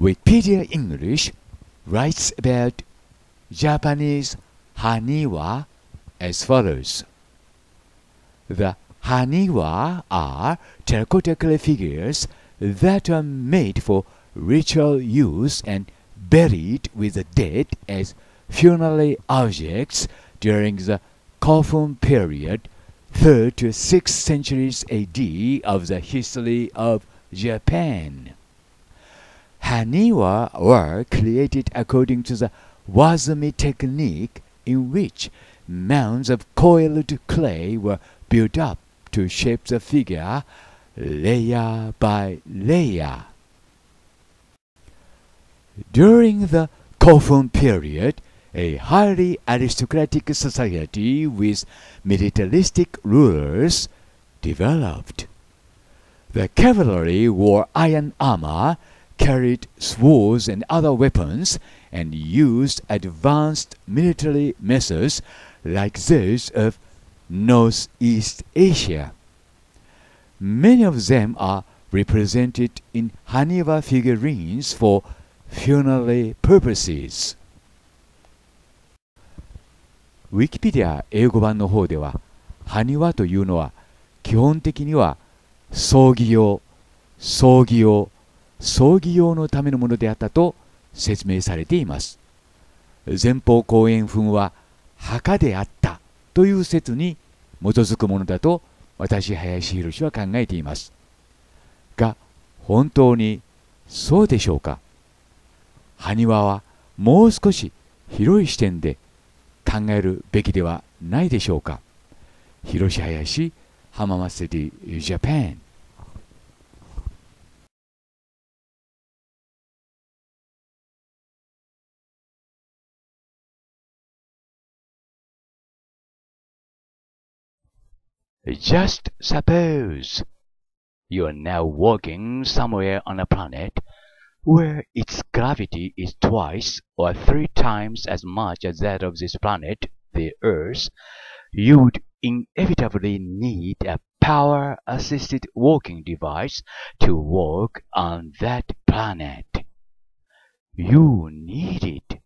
Wikipedia English writes about Japanese Haniwa as follows. The Haniwa are terracotta clay figures that are made for ritual use and buried with the dead as funerary objects during the Kofun period, 3rd to 6th centuries AD of the history of Japan. Haniwa were created according to the wasumi technique in which mounds of coiled clay were built up to shape the figure layer by layer. During the Kofun period, a highly aristocratic society with militaristic rulers developed. The cavalry wore iron armor carried swords and other weapons and used advanced military methods like those of Northeast Asia. Many of them are represented in Haniwa figurines for funerary purposes. ウィキペディア英語版の方では、埴輪というのは基本的には葬儀用、葬儀用、葬儀用のためのものであったと説明されています前方後円墳は墓であったという説に基づくものだと私林宏は考えていますが本当にそうでしょうか埴輪はもう少し広い視点で考えるべきではないでしょうか広し林浜松ジャパン Just suppose you are now walking somewhere on a planet where its gravity is twice or three times as much as that of this planet, the Earth, you would inevitably need a power-assisted walking device to walk on that planet. You need it.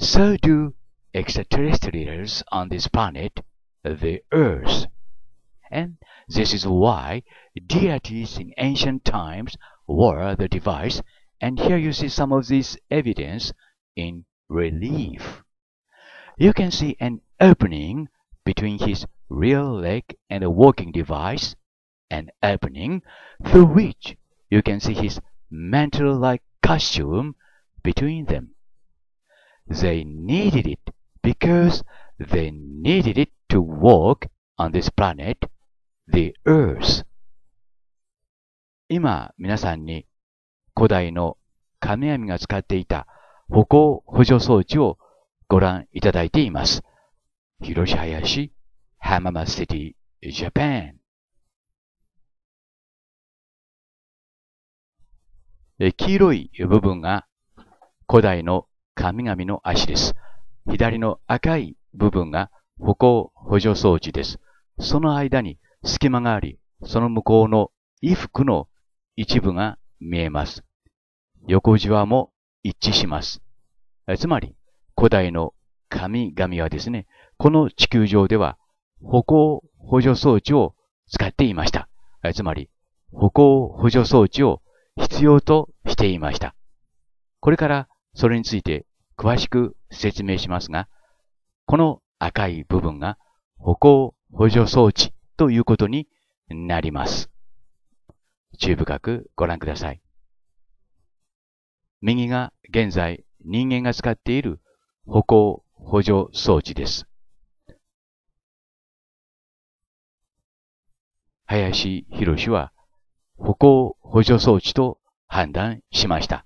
So do extraterrestrials on this planet, the Earth. And this is why deities in ancient times were the device. And here you see some of this evidence in relief. You can see an opening between his real leg and a walking device, an opening through which you can see his mantle-like costume between them. They needed it because they needed it to walk on this planet the earth 今皆さんに古代の神々が使っていた歩行補助装置をご覧いただいています。広島林、浜松シティ、ジャパン。黄色い部分が古代の神々の足です。左の赤い部分が歩行補助装置です。その間に隙間があり、その向こうの衣服の一部が見えます。横じわも一致します。つまり、古代の神々はですね、この地球上では歩行補助装置を使っていました。つまり、歩行補助装置を必要としていました。これからそれについて詳しく説明しますが、この赤い部分が歩行補助装置ということになります。注意深くご覧ください。右が現在人間が使っている歩行補助装置です。林博は歩行補助装置と判断しました。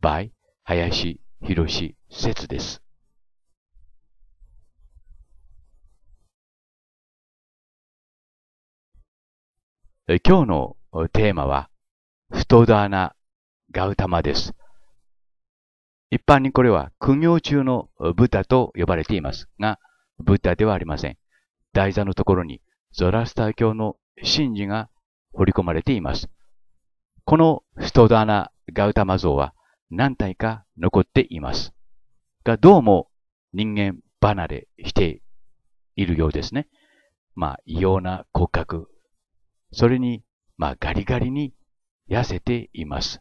by 林博説です。今日のテーマは、太ナ・ガウタマです。一般にこれは苦行中のブタと呼ばれていますが、ブタではありません。台座のところにゾラスター教の神事が彫り込まれています。この太ナ・ガウタマ像は何体か残っています。が、どうも人間離れしているようですね。まあ、異様な骨格それに、まあ、ガリガリに痩せています。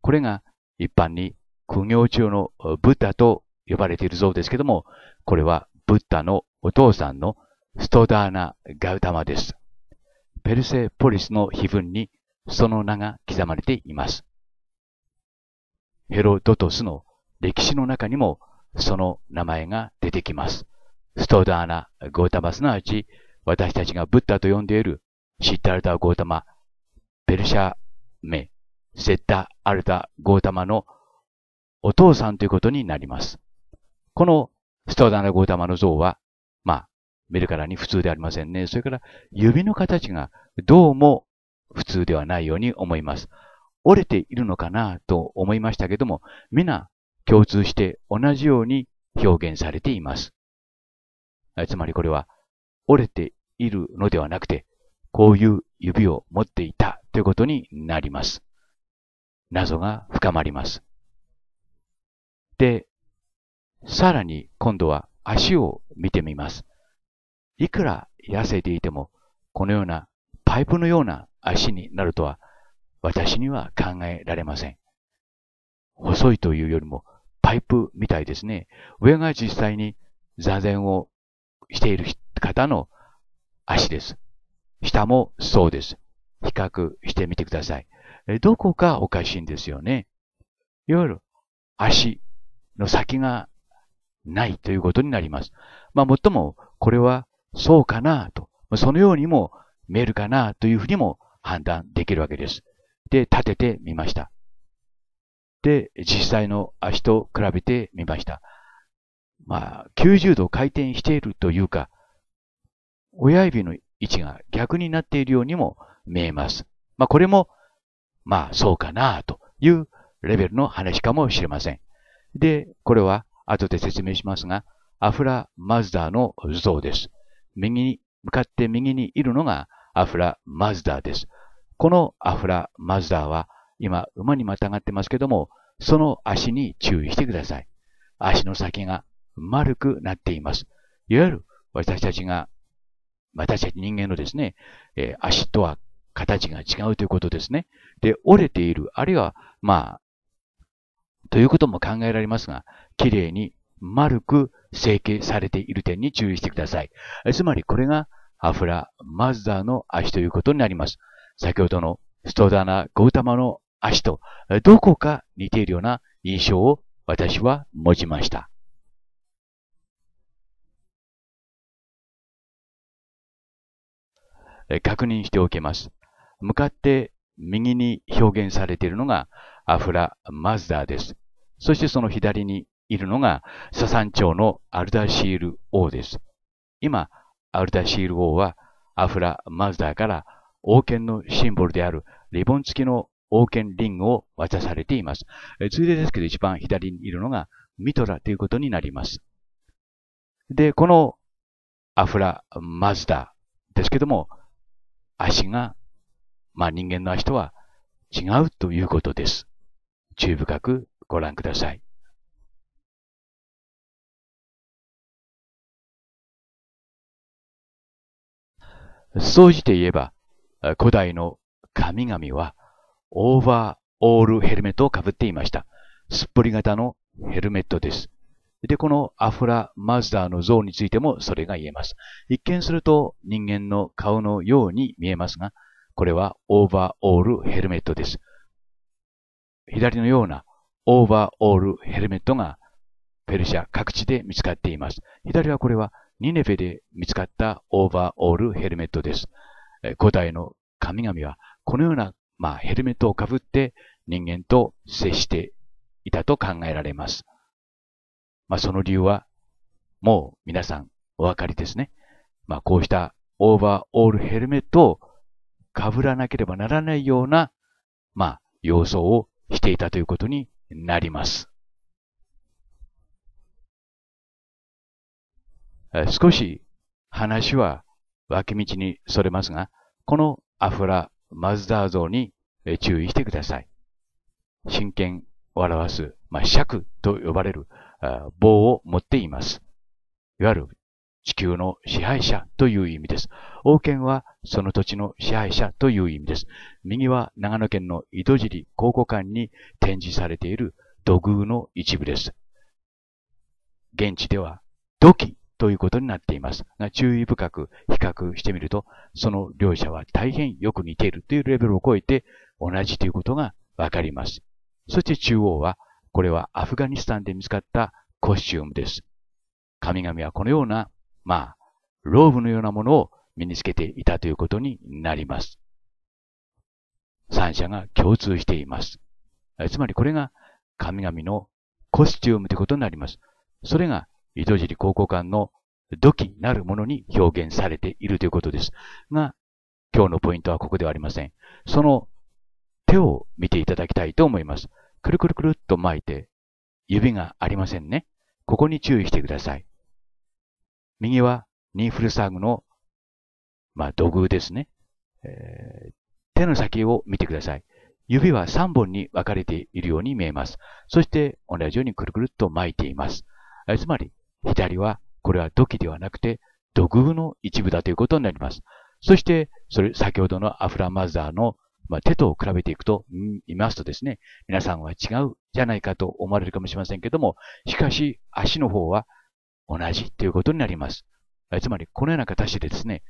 これが一般に苦行中のブッダと呼ばれている像ですけども、これはブッダのお父さんのストダーナ・ガウタマです。ペルセポリスの碑文にその名が刻まれています。ヘロドトスの歴史の中にもその名前が出てきます。ストダーナ・ゴータマスなわち私たちがブッダと呼んでいるシッタルタ・ゴータマ、ペルシャ名、セッタ・アルタ・ゴータマのお父さんということになります。このストーダナ・ゴータマの像は、まあ、見るからに普通でありませんね。それから指の形がどうも普通ではないように思います。折れているのかなと思いましたけども、皆共通して同じように表現されています。つまりこれは折れているのではなくて、こういう指を持っていたということになります。謎が深まります。で、さらに今度は足を見てみます。いくら痩せていても、このようなパイプのような足になるとは、私には考えられません。細いというよりも、パイプみたいですね。上が実際に座禅をしている方の足です。下もそうです。比較してみてください。どこかおかしいんですよね。いわゆる足の先がないということになります。まあ、もっとも、これはそうかなと、そのようにも見えるかなというふうにも判断できるわけです。で、立ててみました。で、実際の足と比べてみました。まあ、90度回転しているというか、親指の位置が逆になっているようにも見えます。まあ、これも、まあ、そうかなというレベルの話かもしれません。で、これは後で説明しますが、アフラ・マズダーの像です。右に、向かって右にいるのがアフラ・マズダーです。このアフラ・マズダーは、今、馬にまたがってますけども、その足に注意してください。足の先が丸くなっています。いわゆる私たちが私たち人間のですね、えー、足とは形が違うということですね。で、折れている、あるいは、まあ、ということも考えられますが、綺麗に丸く成形されている点に注意してください。つまりこれがアフラ・マズダーの足ということになります。先ほどのストダナ・ゴウタマの足とどこか似ているような印象を私は持ちました。確認しておきます。向かって右に表現されているのがアフラ・マズダーです。そしてその左にいるのがササン朝のアルダシール王です。今、アルダシール王はアフラ・マズダーから王権のシンボルであるリボン付きの王権リングを渡されています。ついでですけど一番左にいるのがミトラということになります。で、このアフラ・マズダーですけども、足が、まあ、人間の足とは違うということです。注意深くご覧ください。総じて言えば、古代の神々はオーバーオールヘルメットをかぶっていました。すっぽり型のヘルメットです。で、このアフラ・マズダーの像についてもそれが言えます。一見すると人間の顔のように見えますが、これはオーバーオールヘルメットです。左のようなオーバーオールヘルメットがペルシャ各地で見つかっています。左はこれはニネフェで見つかったオーバーオールヘルメットです。古代の神々はこのような、まあ、ヘルメットをかぶって人間と接していたと考えられます。まあ、その理由は、もう皆さんお分かりですね。まあ、こうしたオーバーオールヘルメットを被らなければならないような、まあ、様相をしていたということになります。少し話は脇道にそれますが、このアフラ・マズダー像に注意してください。真剣を表す、まあ、尺と呼ばれる棒を持っています。いわゆる地球の支配者という意味です。王権はその土地の支配者という意味です。右は長野県の井戸尻考古館に展示されている土偶の一部です。現地では土器ということになっていますが、注意深く比較してみると、その両者は大変よく似ているというレベルを超えて同じということがわかります。そして中央はこれはアフガニスタンで見つかったコスチュームです。神々はこのような、まあ、ローブのようなものを身につけていたということになります。三者が共通しています。つまりこれが神々のコスチュームということになります。それが井戸尻高校間の土器なるものに表現されているということです。が、今日のポイントはここではありません。その手を見ていただきたいと思います。くるくるくるっと巻いて、指がありませんね。ここに注意してください。右はニンフルサーグの、まあ、土偶ですね、えー、手の先を見てください。指は3本に分かれているように見えます。そして同じようにくるくるっと巻いています。えつまり、左は、これは土器ではなくて、土偶の一部だということになります。そして、それ、先ほどのアフラマザーのまあ、手と比べていくと、いますとですね、皆さんは違うじゃないかと思われるかもしれませんけども、しかし足の方は同じということになります。つまり、このような形でですね、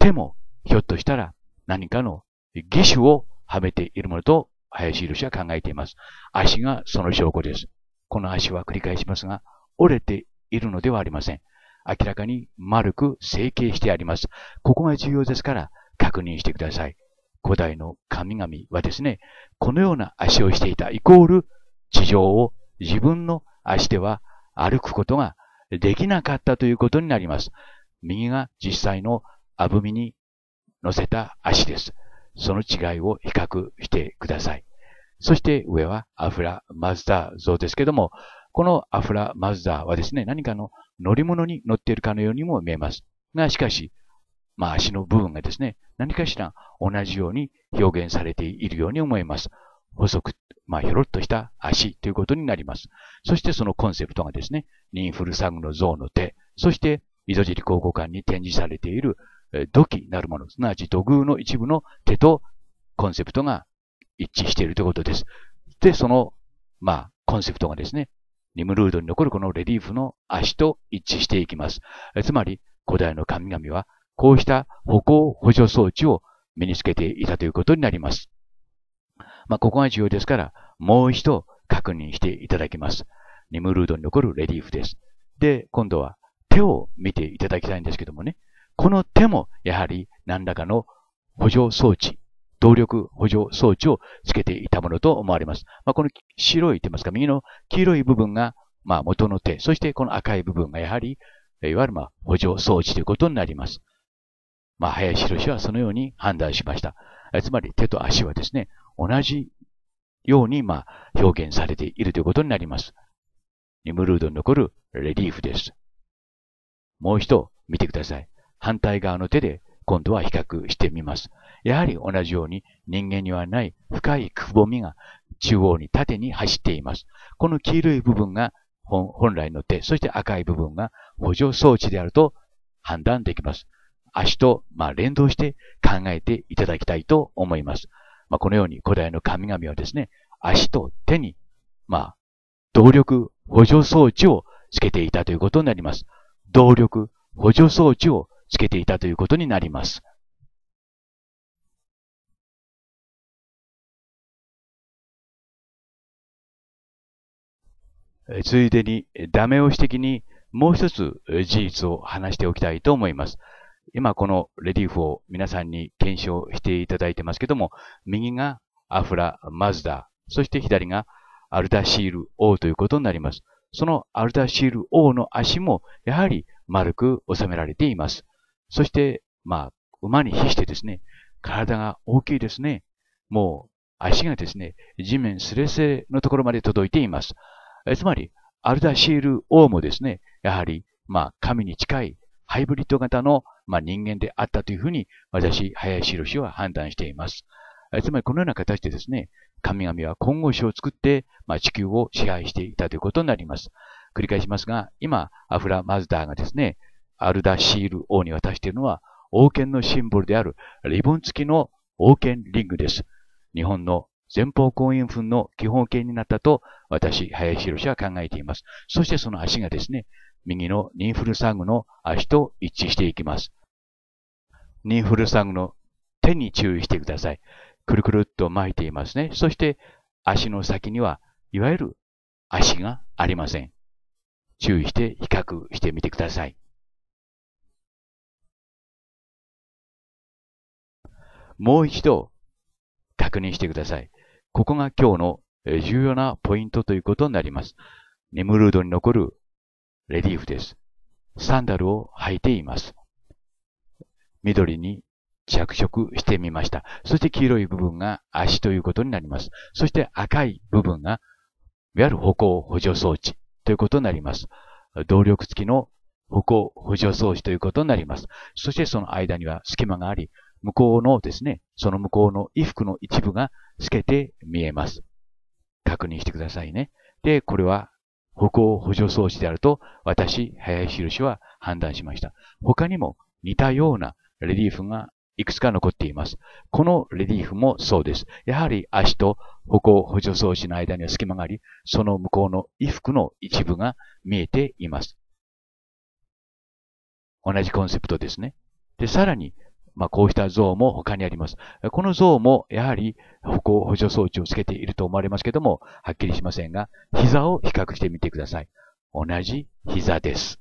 手もひょっとしたら何かの義手をはめているものと林博士は考えています。足がその証拠です。この足は繰り返しますが、折れているのではありません。明らかに丸く成形してあります。ここが重要ですから確認してください。古代の神々はですね、このような足をしていたイコール地上を自分の足では歩くことができなかったということになります。右が実際のアブミに乗せた足です。その違いを比較してください。そして上はアフラ・マズダー像ですけども、このアフラ・マズダーはですね、何かの乗り物に乗っているかのようにも見えます。が、しかし、まあ、足の部分がですね、何かしら同じように表現されているように思います。細く、まあ、ひょろっとした足ということになります。そしてそのコンセプトがですね、ニンフルサグの像の手、そして溝尻考古館に展示されている土器なるもの、すなわち土偶の一部の手とコンセプトが一致しているということです。で、その、まあ、コンセプトがですね、ニムルードに残るこのレリーフの足と一致していきます。つまり、古代の神々はこうした歩行補助装置を身につけていたということになります。まあ、ここが重要ですから、もう一度確認していただきます。ニムルードに残るレリーフです。で、今度は手を見ていただきたいんですけどもね、この手もやはり何らかの補助装置、動力補助装置をつけていたものと思われます。まあ、この白いと言いますか、右の黄色い部分がまあ元の手、そしてこの赤い部分がやはり、いわゆるまあ補助装置ということになります。まあ、林博はそのように判断しました。つまり手と足はですね、同じように、まあ、表現されているということになります。ニムルードに残るレリーフです。もう一度見てください。反対側の手で今度は比較してみます。やはり同じように人間にはない深いくぼみが中央に縦に走っています。この黄色い部分が本来の手、そして赤い部分が補助装置であると判断できます。足と、まあ、連動して考えていただきたいと思います。まあ、このように古代の神々はですね、足と手に、まあ、動力補助装置をつけていたということになります。動力補助装置をつけていたということになります。ついでに、ダメ押し的にもう一つ事実を話しておきたいと思います。今このレリーフを皆さんに検証していただいてますけども、右がアフラ・マズダ、そして左がアルダシール王ということになります。そのアルダシール王の足もやはり丸く収められています。そして、まあ、馬に比してですね、体が大きいですね。もう足がですね、地面すれすれのところまで届いています。つまり、アルダシール王もですね、やはり、まあ、神に近いハイブリッド型のまあ、人間であったというふうに、私、林博は判断しています。つまりこのような形でですね、神々は混合種を作って、まあ、地球を支配していたということになります。繰り返しますが、今、アフラ・マズダーがですね、アルダ・シール王に渡しているのは、王権のシンボルであるリボン付きの王権リングです。日本の前方後円墳の基本形になったと私、林博は考えています。そしてその足がですね、右のインフルサグの足と一致していきます。ニンフルサングの手に注意してください。くるくるっと巻いていますね。そして足の先には、いわゆる足がありません。注意して比較してみてください。もう一度確認してください。ここが今日の重要なポイントということになります。ネムルードに残るレリーフです。サンダルを履いています。緑に着色してみました。そして黄色い部分が足ということになります。そして赤い部分が、いわゆる歩行補助装置ということになります。動力付きの歩行補助装置ということになります。そしてその間には隙間があり、向こうのですね、その向こうの衣服の一部が透けて見えます。確認してくださいね。で、これは歩行補助装置であると私、林印は判断しました。他にも似たようなレリーフがいくつか残っています。このレリーフもそうです。やはり足と歩行補助装置の間には隙間があり、その向こうの衣服の一部が見えています。同じコンセプトですね。で、さらに、まあ、こうした像も他にあります。この像もやはり歩行補助装置をつけていると思われますけども、はっきりしませんが、膝を比較してみてください。同じ膝です。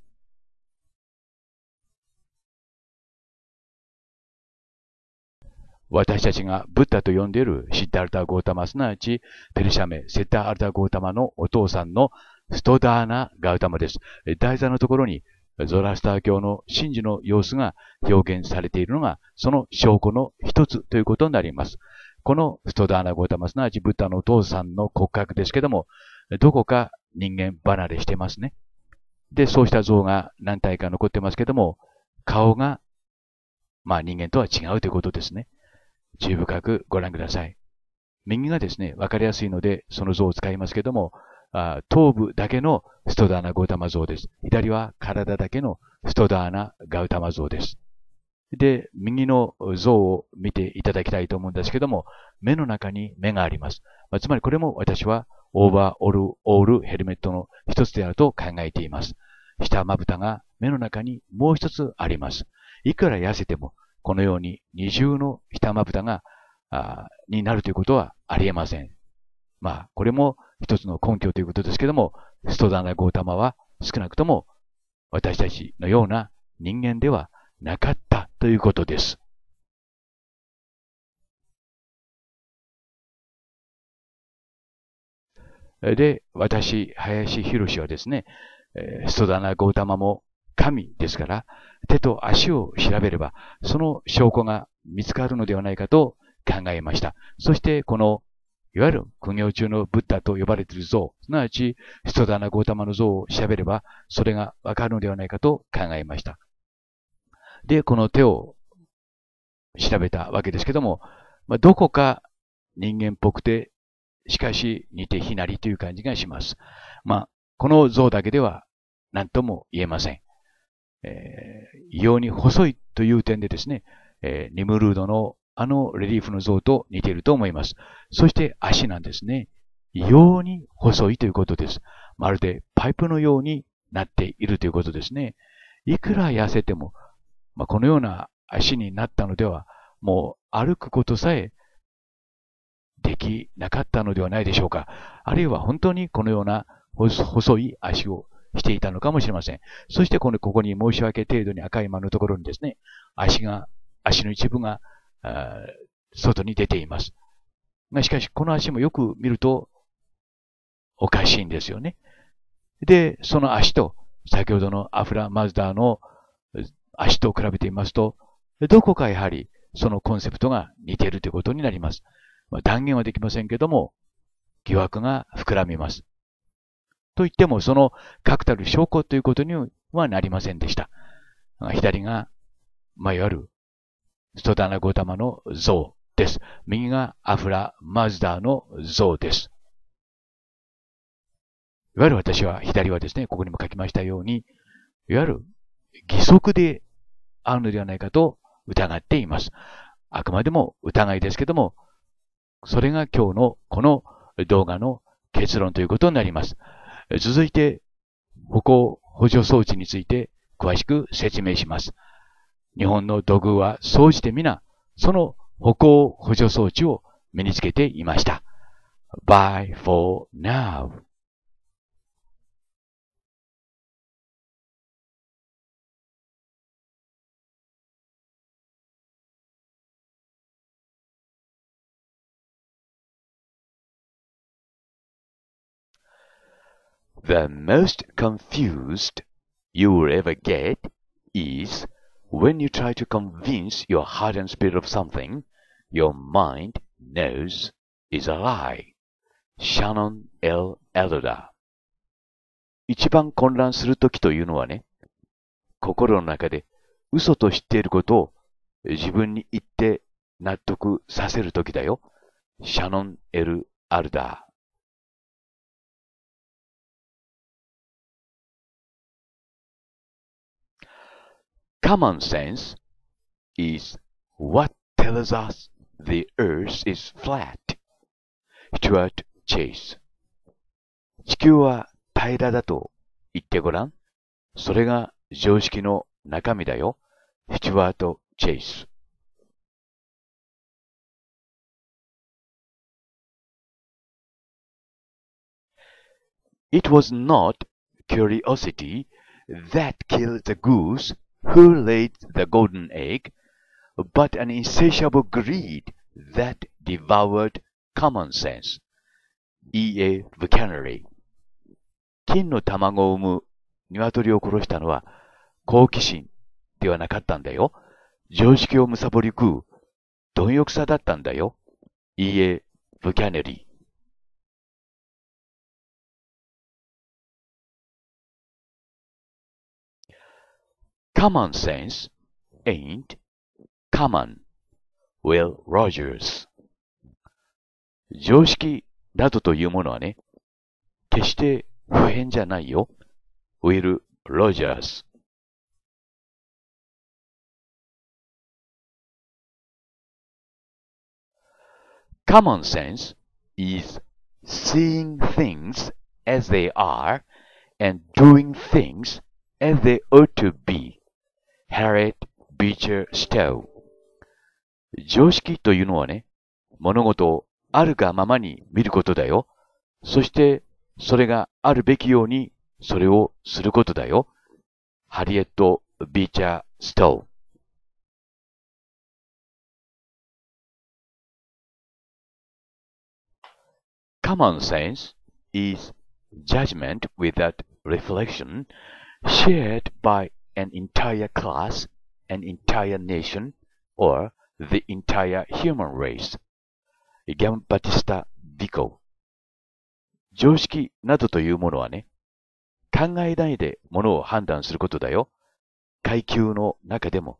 私たちがブッダと呼んでいるシッダルタ・ゴータマ、すなわち、ペルシャ名、セッタ・アルタ・ゴータマのお父さんのストダーナ・ガウタマです。台座のところに、ゾラスター教の真珠の様子が表現されているのが、その証拠の一つということになります。このストダーナ・ゴータマ、すなわちブッダのお父さんの骨格ですけども、どこか人間離れしてますね。で、そうした像が何体か残ってますけども、顔が、まあ人間とは違うということですね。注意深くご覧ください。右がですね、わかりやすいので、その像を使いますけども、あ頭部だけのストダーナゴウタマ像です。左は体だけのストダーナガウタマ像です。で、右の像を見ていただきたいと思うんですけども、目の中に目があります。まあ、つまりこれも私はオーバーオールオールヘルメットの一つであると考えています。下まぶたが目の中にもう一つあります。いくら痩せてもこのように二重のひたまぶたが、あになるということはありえません。まあ、これも一つの根拠ということですけども、ストダナゴータマは少なくとも私たちのような人間ではなかったということです。で、私、林博士はですね、ストダナゴータマも神ですから、手と足を調べれば、その証拠が見つかるのではないかと考えました。そして、この、いわゆる苦行中のブッダと呼ばれている像、すなわち、人だなゴータマの像を調べれば、それがわかるのではないかと考えました。で、この手を調べたわけですけども、まあ、どこか人間っぽくて、しかし似て非なりという感じがします。まあ、この像だけでは何とも言えません。えー、異様に細いという点でですね、えー、ニムルードのあのレリーフの像と似ていると思います。そして足なんですね。異様に細いということです。まるでパイプのようになっているということですね。いくら痩せても、まあ、このような足になったのでは、もう歩くことさえできなかったのではないでしょうか。あるいは本当にこのような細い足をしていたのかもしれません。そしてこの、ここに申し訳程度に赤い間のところにですね、足が、足の一部が、外に出ています。が、しかし、この足もよく見ると、おかしいんですよね。で、その足と、先ほどのアフラ・マズダーの足と比べてみますと、どこかやはり、そのコンセプトが似ているということになります。まあ、断言はできませんけども、疑惑が膨らみます。と言っても、その確たる証拠ということにはなりませんでした。左が、まあ、いわゆる、ストダナゴタマの像です。右がアフラ・マズダーの像です。いわゆる私は、左はですね、ここにも書きましたように、いわゆる義足であるのではないかと疑っています。あくまでも疑いですけども、それが今日のこの動画の結論ということになります。続いて、歩行補助装置について詳しく説明します。日本の土偶は総じて皆、その歩行補助装置を身につけていました。b y e for now. The most confused you will ever get is when you try to convince your heart and spirit of something your mind knows is a lie. Shannon L. Elder 一番混乱するときというのはね、心の中で嘘と知っていることを自分に言って納得させるときだよ。シャノン・エル・アルダー。Common sense is what tells us the earth is flat. Stuart Chase 地球は平らだと言ってごらん。それが常識の中身だよ。ス It was not curiosity that killed the goose who laid the golden egg, but an insatiable greed that devoured common sense. E.A. v o c a n e r y 金の卵を産む鶏を殺したのは好奇心ではなかったんだよ。常識をむさぼり食う貪欲さだったんだよ。E.A. v o ブキ n a r y Common sense ain't common. Will Rogers 常識などというものはね、決して不変じゃないよ。Will Rogers sense is seeing things as they are and doing things as they ought to be. Harriet Beecher Stowe。常識というのはね、物事をあるがままに見ることだよ。そして、それがあるべきように、それをすることだよ。ハリエット・ビーチャー・ストー。Common sense is judgment without reflection shared by an entire class, an entire nation, or the entire human race. ギャンバティスタ・ビコ。常識などというものはね、考えないでものを判断することだよ。階級の中でも、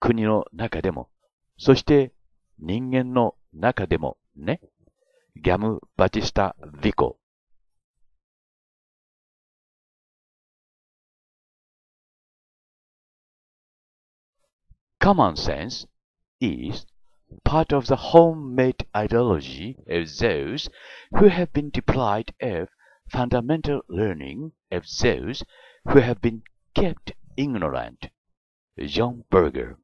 国の中でも、そして人間の中でもね。ギャム・バティスタ・ビコ。common sense is part of the homemade ideology of those who have been deprived of fundamental learning of those who have been kept ignorant. John Berger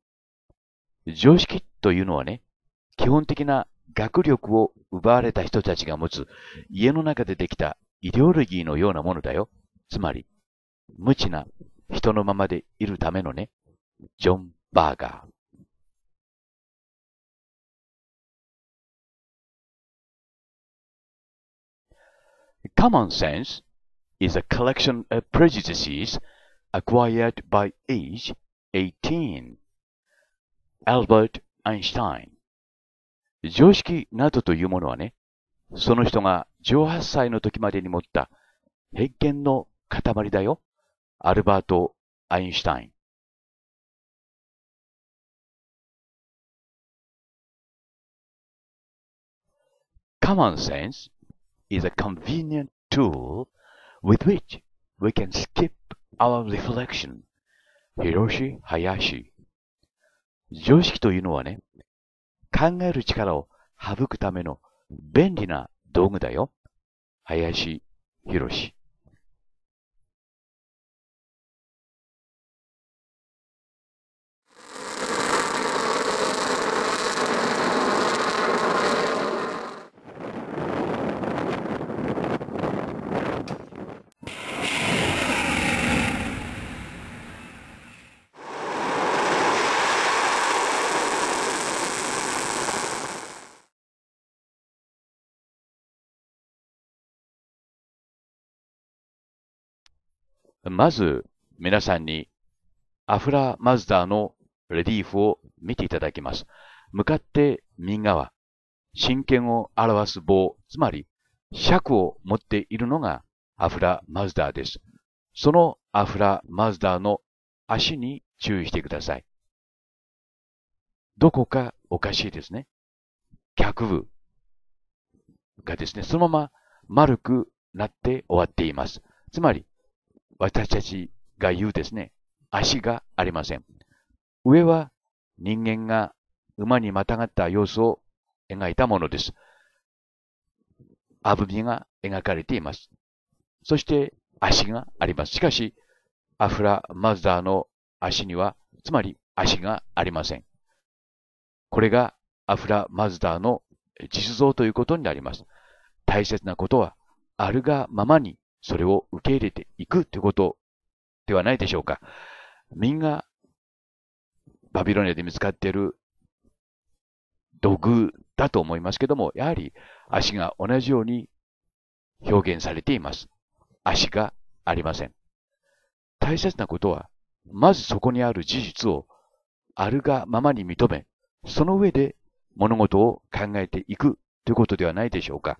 常識というのはね、基本的な学力を奪われた人たちが持つ家の中でできたイデオロギーのようなものだよ。つまり、無知な人のままでいるためのね、ジョン・バーガー。Common sense is a collection of prejudices acquired by age 18. Albert Einstein 常識などというものはね、その人が18歳の時までに持った偏見の塊だよ。アルバート・アインシュタイン。Common sense is a convenient tool with which we can skip our reflection. Hiroshi Hayashi 常識というのはね、考える力を省くための便利な道具だよ。林博士。まず皆さんにアフラ・マズダーのレリーフを見ていただきます。向かって右側、真剣を表す棒、つまり尺を持っているのがアフラ・マズダーです。そのアフラ・マズダーの足に注意してください。どこかおかしいですね。脚部がですね、そのまま丸くなって終わっています。つまり、私たちが言うですね、足がありません。上は人間が馬にまたがった様子を描いたものです。あぶみが描かれています。そして足があります。しかし、アフラ・マズダーの足には、つまり足がありません。これがアフラ・マズダーの実像ということになります。大切なことは、あるがままにそれを受け入れていくということではないでしょうか。みんな、バビロニアで見つかっている土偶だと思いますけども、やはり足が同じように表現されています。足がありません。大切なことは、まずそこにある事実をあるがままに認め、その上で物事を考えていくということではないでしょうか。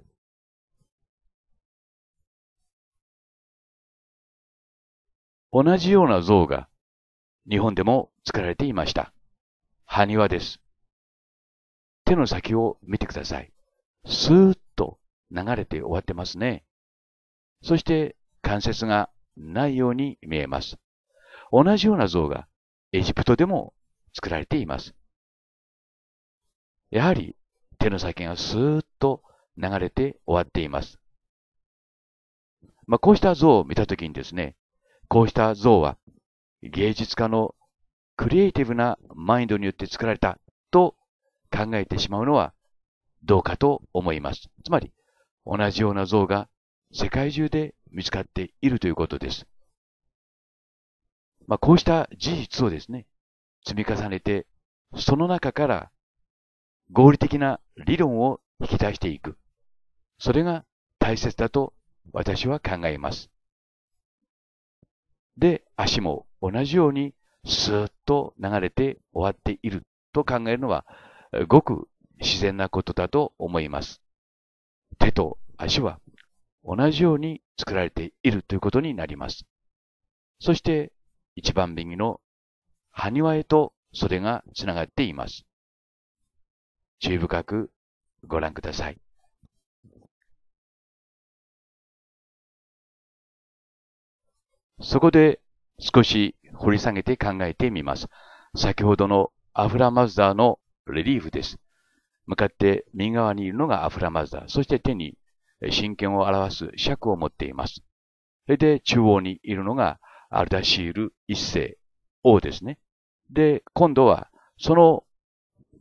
同じような像が日本でも作られていました。埴輪です。手の先を見てください。スーッと流れて終わってますね。そして関節がないように見えます。同じような像がエジプトでも作られています。やはり手の先がスーッと流れて終わっています。まあ、こうした像を見たときにですね、こうした像は芸術家のクリエイティブなマインドによって作られたと考えてしまうのはどうかと思います。つまり、同じような像が世界中で見つかっているということです。まあ、こうした事実をですね、積み重ねて、その中から合理的な理論を引き出していく。それが大切だと私は考えます。で、足も同じようにスーッと流れて終わっていると考えるのは、ごく自然なことだと思います。手と足は同じように作られているということになります。そして、一番右の埴輪へと袖がつながっています。注意深くご覧ください。そこで少し掘り下げて考えてみます。先ほどのアフラマズダーのレリーフです。向かって右側にいるのがアフラマズダー。そして手に真剣を表す尺を持っています。それで中央にいるのがアルダシール一世王ですね。で、今度はその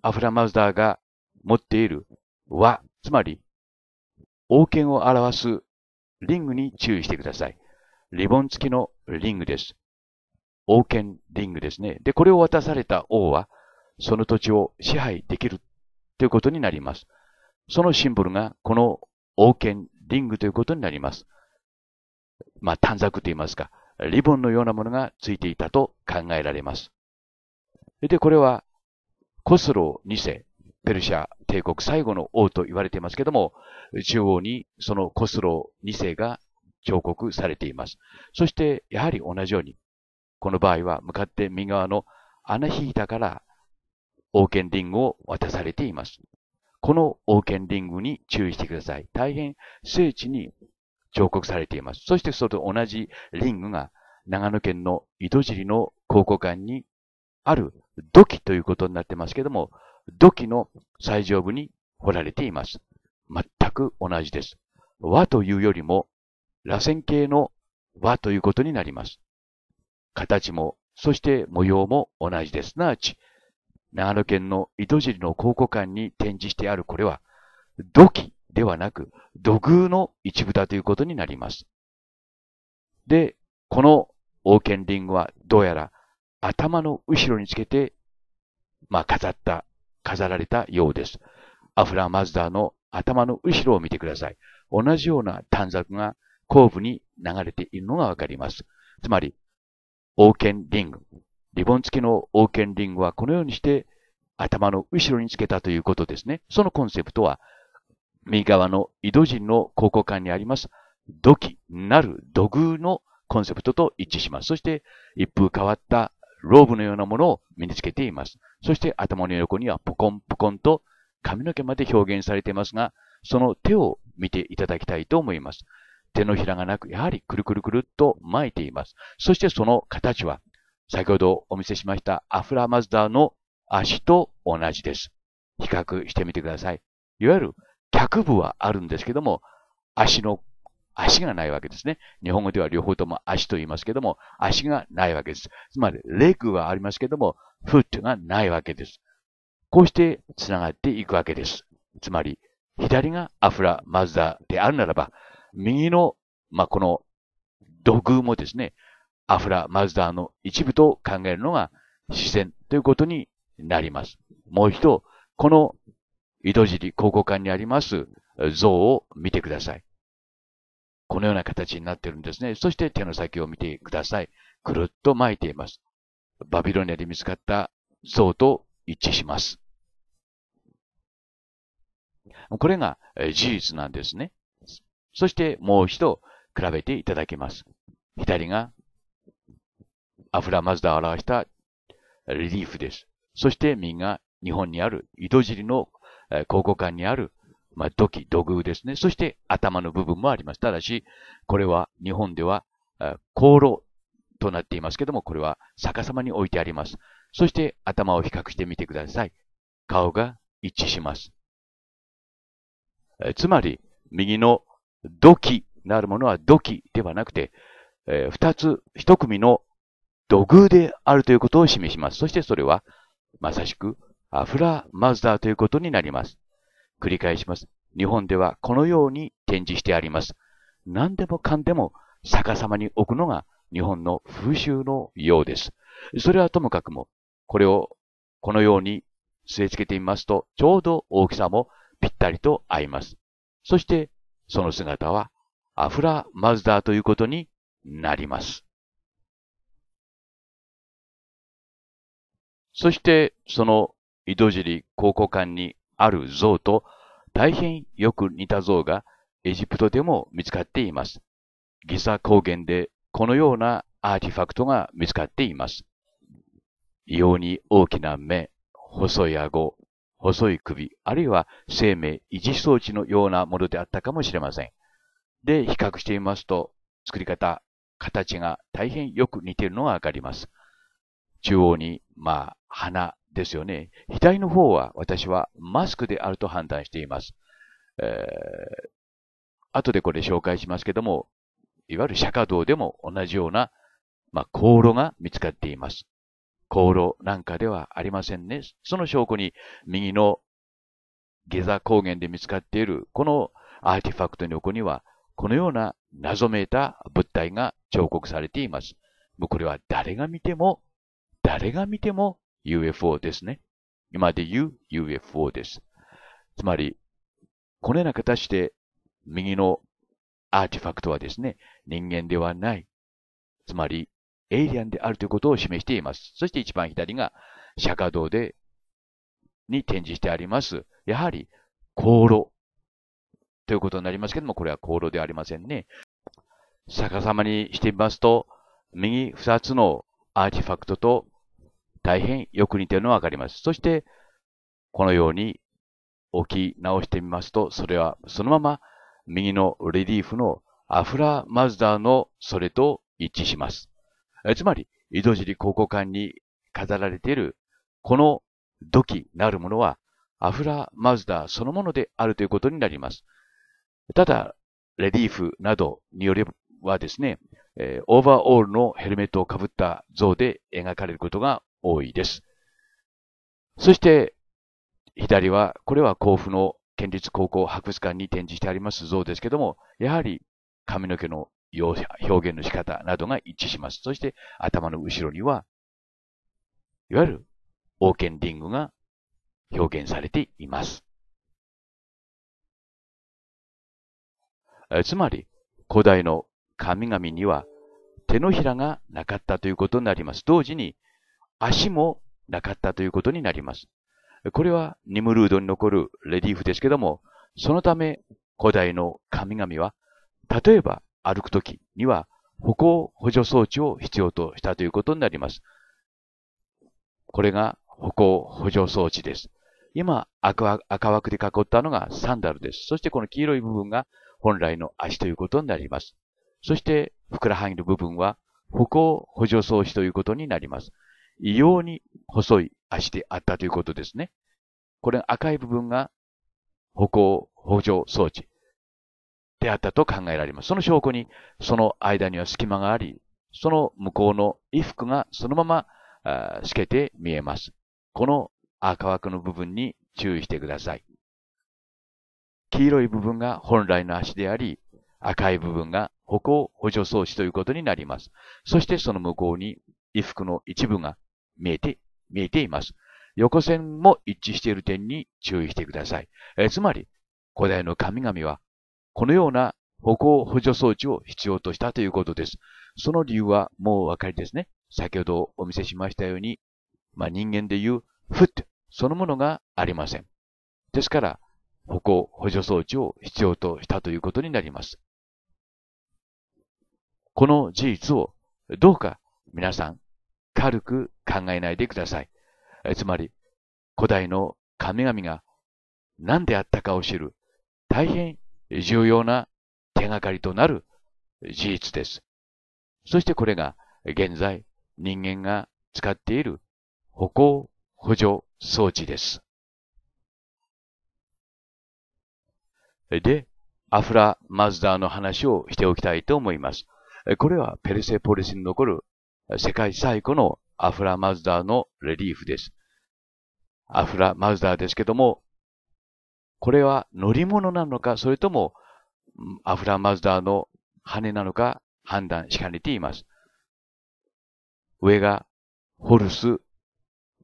アフラマズダーが持っている和、つまり王権を表すリングに注意してください。リボン付きのリングです。王権リングですね。で、これを渡された王は、その土地を支配できるということになります。そのシンボルが、この王権リングということになります。まあ、短冊と言いますか、リボンのようなものがついていたと考えられます。で、これは、コスロ2世、ペルシャ帝国最後の王と言われていますけども、中央にそのコスロ2世が彫刻されています。そして、やはり同じように、この場合は向かって右側の穴引いたから王権リングを渡されています。この王権リングに注意してください。大変精緻に彫刻されています。そしてそれと同じリングが長野県の糸尻の考古館にある土器ということになってますけども、土器の最上部に掘られています。全く同じです。和というよりも螺旋形の輪ということになります。形も、そして模様も同じです。すなわち、長野県の糸尻の考古館に展示してあるこれは、土器ではなく土偶の一部だということになります。で、この王権リングはどうやら頭の後ろにつけて、まあ飾った、飾られたようです。アフラ・マズダーの頭の後ろを見てください。同じような短冊が後部に流れているのがわかります。つまり、王権リング、リボン付きの王権リングはこのようにして頭の後ろにつけたということですね。そのコンセプトは、右側の井戸人の考古館にあります、土器なる土偶のコンセプトと一致します。そして、一風変わったローブのようなものを身につけています。そして頭の横にはポコンポコンと髪の毛まで表現されていますが、その手を見ていただきたいと思います。手のひらがなく、やはりくるくるくるっと巻いています。そしてその形は、先ほどお見せしましたアフラマズダーの足と同じです。比較してみてください。いわゆる脚部はあるんですけども、足の、足がないわけですね。日本語では両方とも足と言いますけども、足がないわけです。つまり、レグはありますけども、フットがないわけです。こうして繋がっていくわけです。つまり、左がアフラマズダであるならば、右の、まあ、この土偶もですね、アフラ・マズダーの一部と考えるのが視線ということになります。もう一度、この井戸尻考古館にあります像を見てください。このような形になっているんですね。そして手の先を見てください。くるっと巻いています。バビロニアで見つかった像と一致します。これが事実なんですね。そしてもう一度比べていただきます。左がアフラマズダを表したリリーフです。そして右が日本にある糸尻の考古館にある、ま土器、土偶ですね。そして頭の部分もあります。ただし、これは日本では航路となっていますけども、これは逆さまに置いてあります。そして頭を比較してみてください。顔が一致します。つまり、右の土器なるものは土器ではなくて、えー、二つ、一組の土偶であるということを示します。そしてそれは、まさしく、アフラマズダーということになります。繰り返します。日本ではこのように展示してあります。何でもかんでも逆さまに置くのが日本の風習のようです。それはともかくも、これをこのように据え付けてみますと、ちょうど大きさもぴったりと合います。そして、その姿はアフラ・マズダーということになります。そしてその井戸尻考古館にある像と大変よく似た像がエジプトでも見つかっています。ギザ高原でこのようなアーティファクトが見つかっています。異様に大きな目、細い顎、細い首、あるいは生命維持装置のようなものであったかもしれません。で、比較してみますと、作り方、形が大変よく似ているのがわかります。中央に、まあ、鼻ですよね。左の方は私はマスクであると判断しています。えー、後でこれ紹介しますけども、いわゆる釈迦堂でも同じような、まあ、航路が見つかっています。航路なんかではありませんね。その証拠に、右のゲザ高原で見つかっている、このアーティファクトの横には、このような謎めいた物体が彫刻されています。もうこれは誰が見ても、誰が見ても UFO ですね。今で言う UFO です。つまり、このような形で右のアーティファクトはですね、人間ではない。つまりエイリアンであるということを示しています。そして一番左が釈迦堂で、に展示してあります。やはり、香炉ということになりますけども、これは香炉ではありませんね。逆さまにしてみますと、右2つのアーティファクトと大変よく似ているのがわかります。そして、このように置き直してみますと、それはそのまま右のレリーフのアフラ・マズダーのそれと一致します。えつまり、井戸尻考古館に飾られている、この土器なるものは、アフラ・マズダそのものであるということになります。ただ、レリーフなどによればですね、えオーバーオールのヘルメットをかぶった像で描かれることが多いです。そして、左は、これは甲府の県立高校博物館に展示してあります像ですけども、やはり髪の毛の表現の仕方などが一致します。そして頭の後ろには、いわゆるオーケンディングが表現されています。つまり、古代の神々には手のひらがなかったということになります。同時に足もなかったということになります。これはニムルードに残るレリーフですけども、そのため古代の神々は、例えば歩くときには歩行補助装置を必要としたということになります。これが歩行補助装置です。今赤、赤枠で囲ったのがサンダルです。そしてこの黄色い部分が本来の足ということになります。そしてふくらはぎの部分は歩行補助装置ということになります。異様に細い足であったということですね。これ赤い部分が歩行補助装置。であったと考えられます。その証拠に、その間には隙間があり、その向こうの衣服がそのまま透けて見えます。この赤枠の部分に注意してください。黄色い部分が本来の足であり、赤い部分が歩行補助装置ということになります。そしてその向こうに衣服の一部が見えて、見えています。横線も一致している点に注意してください。えつまり、古代の神々はこのような歩行補助装置を必要としたということです。その理由はもうお分かりですね。先ほどお見せしましたように、まあ、人間でいうフットそのものがありません。ですから、歩行補助装置を必要としたということになります。この事実をどうか皆さん軽く考えないでください。つまり、古代の神々が何であったかを知る大変重要な手がかりとなる事実です。そしてこれが現在人間が使っている歩行補助装置です。で、アフラ・マズダーの話をしておきたいと思います。これはペルセポリスに残る世界最古のアフラ・マズダーのレリーフです。アフラ・マズダーですけども、これは乗り物なのか、それともアフラマズダーの羽なのか判断しかねています。上がホルス、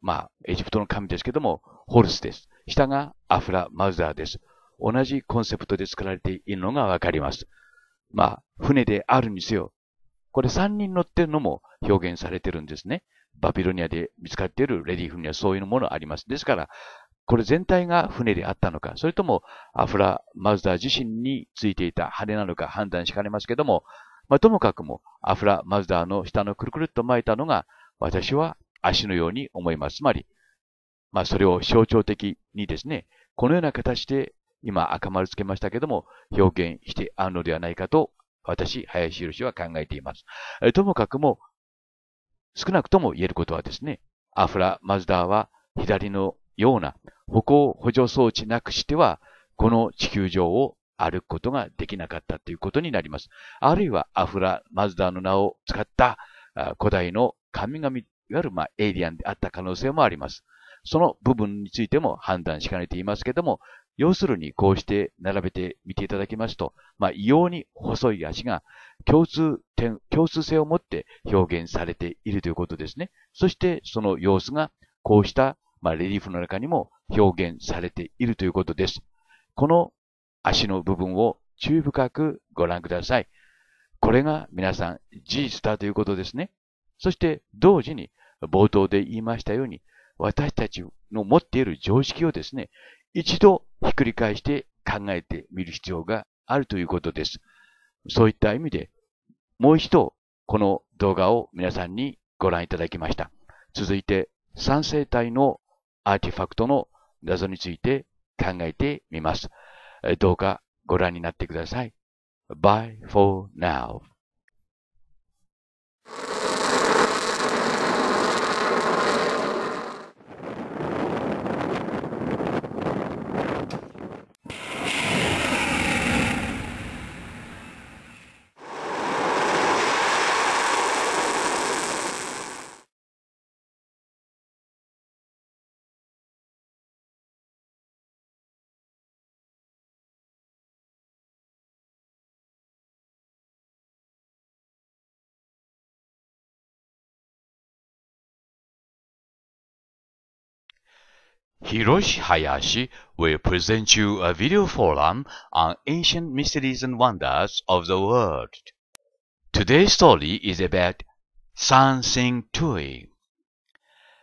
まあ、エジプトの神ですけども、ホルスです。下がアフラマズダーです。同じコンセプトで作られているのがわかります。まあ、船であるにせよ、これ3人乗ってるのも表現されてるんですね。バビロニアで見つかっているレディフにはそういうものあります。ですから、これ全体が船であったのか、それともアフラ・マズダー自身についていた羽なのか判断しかねますけども、まあ、ともかくもアフラ・マズダーの下のくるくるっと巻いたのが私は足のように思います。つまり、まあ、それを象徴的にですね、このような形で今赤丸つけましたけども、表現してあるのではないかと私、林博士は考えています。ともかくも、少なくとも言えることはですね、アフラ・マズダーは左のような歩行補助装置なくしては、この地球上を歩くことができなかったということになります。あるいはアフラ・マズダーの名を使った古代の神々、いわゆるまあエイリアンであった可能性もあります。その部分についても判断しかねていますけども、要するにこうして並べてみていただきますと、まあ、異様に細い足が共通点、共通性を持って表現されているということですね。そしてその様子がこうしたまあ、レリーフの中にも表現されているということです。この足の部分を注意深くご覧ください。これが皆さん事実だということですね。そして同時に冒頭で言いましたように私たちの持っている常識をですね、一度ひっくり返して考えてみる必要があるということです。そういった意味でもう一度この動画を皆さんにご覧いただきました。続いて三生体のアーティファクトの謎について考えてみます。どうかご覧になってください。Bye for now. Hiroshi Hayashi will present you a video forum on ancient mysteries and wonders of the world. Today's story is about Sansing Tui.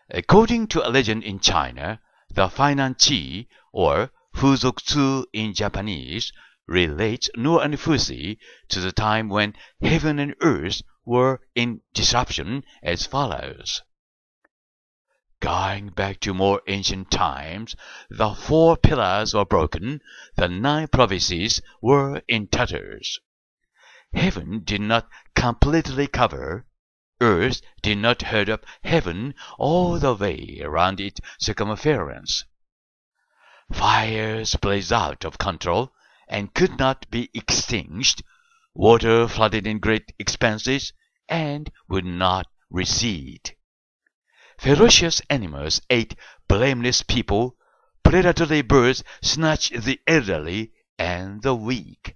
According to a legend in China, the Finan Qi, or Fuzokutsu in Japanese, relates Nur and Fusi to the time when heaven and earth were in disruption as follows. Going back to more ancient times, the four pillars were broken, the nine provinces were in tatters. Heaven did not completely cover, earth did not hold up heaven all the way around its circumference. Fires blazed out of control and could not be extinguished, water flooded in great expanses and would not recede. Ferocious animals ate blameless people, predatory birds snatched the elderly and the weak.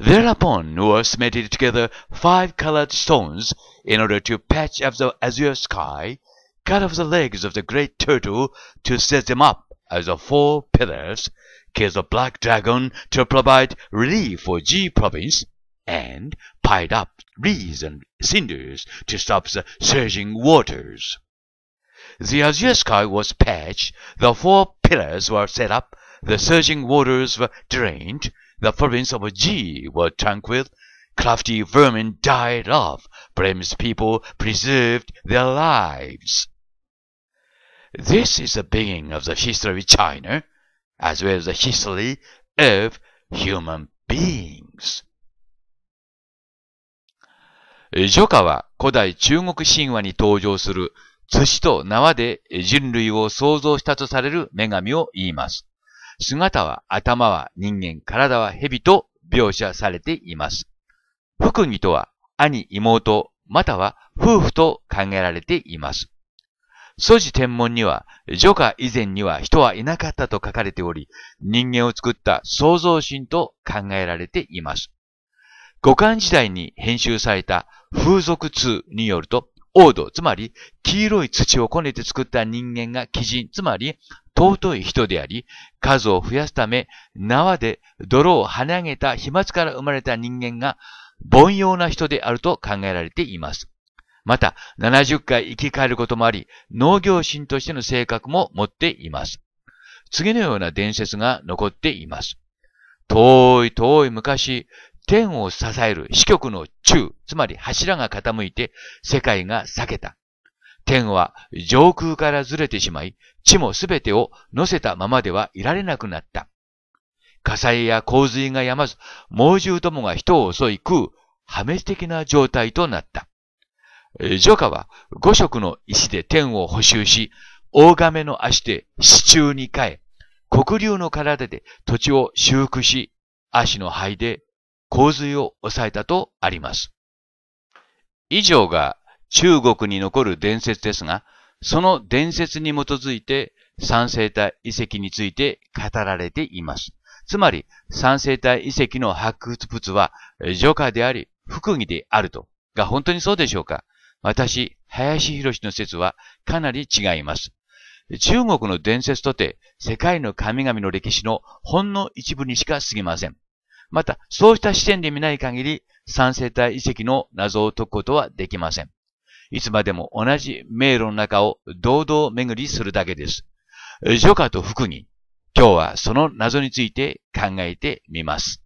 Thereupon Noah smeted together five colored stones in order to patch up the azure sky, cut off the legs of the great turtle to set them up as the four pillars, killed the black dragon to provide relief for G province, and piled up reeds and cinders to stop the surging waters. The azure sky was patched, the four pillars were set up, the surging waters were drained, the province of G were tranquil, crafty vermin died off, blameless people preserved their lives. This is the beginning of the history of China, as well as the history of human beings. ジョカは古代中国神話に登場する寿司と縄で人類を創造したとされる女神を言います。姿は頭は人間、体は蛇と描写されています。福儀とは兄、妹、または夫婦と考えられています。祖地天文には、ジョカ以前には人はいなかったと書かれており、人間を作った創造神と考えられています。五感時代に編集された風俗通によると、王道、つまり黄色い土をこねて作った人間が基人、つまり尊い人であり、数を増やすため縄で泥を跳ね上げた飛沫から生まれた人間が凡庸な人であると考えられています。また、70回生き返ることもあり、農業神としての性格も持っています。次のような伝説が残っています。遠い遠い昔、天を支える四極の中、つまり柱が傾いて世界が裂けた。天は上空からずれてしまい、地もすべてを乗せたままではいられなくなった。火災や洪水がやまず、猛獣どもが人を襲い食う破滅的な状態となった。ジョカは五色の石で天を補修し、大亀の足で支柱に変え、黒竜の体で土地を修復し、足の灰で洪水を抑えたとあります。以上が中国に残る伝説ですが、その伝説に基づいて三星体遺跡について語られています。つまり、三星体遺跡の発掘物は除下であり、福義であると。が本当にそうでしょうか私、林博士の説はかなり違います。中国の伝説とて世界の神々の歴史のほんの一部にしか過ぎません。また、そうした視点で見ない限り、三世帯遺跡の謎を解くことはできません。いつまでも同じ迷路の中を堂々巡りするだけです。ジョカと福に、今日はその謎について考えてみます。